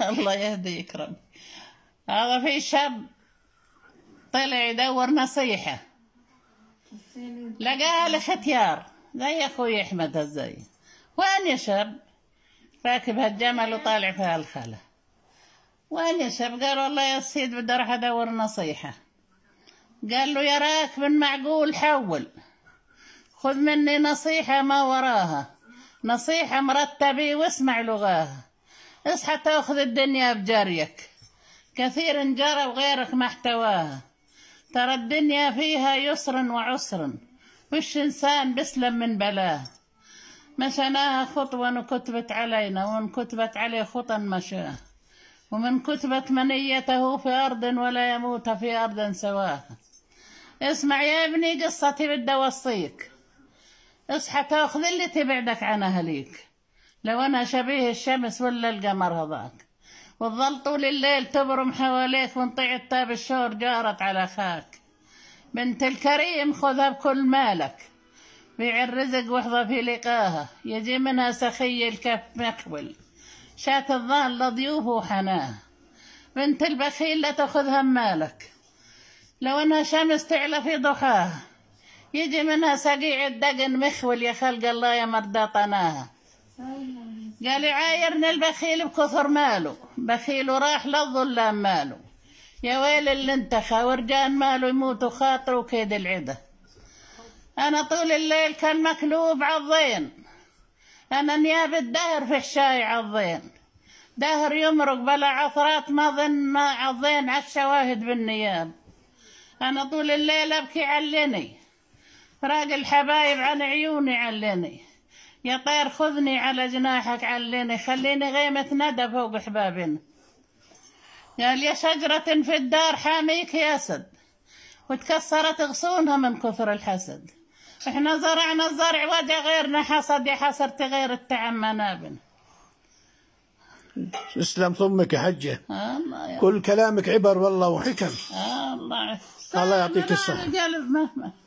الله يهدي يكرم هذا في شاب طلع يدور نصيحة لقاها لختيار زي أخوي أحمد هزاي وين يا شاب راكب هالجمل وطالع في هالخلة وين يا شاب قال والله يا سيد بدي أروح أدور نصيحة قال له يا راكب معقول حول خذ مني نصيحة ما وراها نصيحة مرتبة واسمع لغاها اصحى تاخذ الدنيا بجريك كثير جرى وغيرك ما احتواها ترى الدنيا فيها يسر وعسر وش إنسان بسلم من بلاه مشاناها خطوة وكتبت علينا ومن كتبت عليه خطا مشاه ومن كتبت منيته في أرض ولا يموت في أرض سواها اسمع يا ابني قصتي بدي أوصيك اصحى تاخذ اللي تبعدك عن أهليك لو أنا شبيه الشمس ولا القمر هذاك وتظل طول الليل تبرم حواليك ونطيع التاب الشور جارت على خاك بنت الكريم خذها بكل مالك بيع الرزق وحظة في لقاها يجي منها سخي الكف مقبل شات الظال لضيوفه وحناه بنت البخيل لا تأخذها مالك لو انها شمس تعلى في ضحاها يجي منها سقيع الدقن مخول يا خلق الله يا مرضى طناها قال عايرنا البخيل بكثر ماله بخيل وراح للظلام ماله يا ويل اللي انتخى ورجان ماله يموت وخاطره وكيد العده أنا طول الليل كان مكلوب عضين أنا نياب الدهر في الشاي عضين دهر يمرق بلا عثرات ما ظن ما عضين على الشواهد بالنياب أنا طول الليل أبكي علني راق الحبايب عن عيوني علني يا طير خذني على جناحك عليني خليني غيمة ندى فوق حبابنا قال يا شجرة في الدار حاميك يا سد وتكسرت غصونها من كثر الحسد احنا زرعنا الزرع ودي غيرنا حصد يا حسرتي غير التعم منابنا اسلم ثمك يا حجة كل كلامك عبر والله وحكم الله الله يعطيك الصحة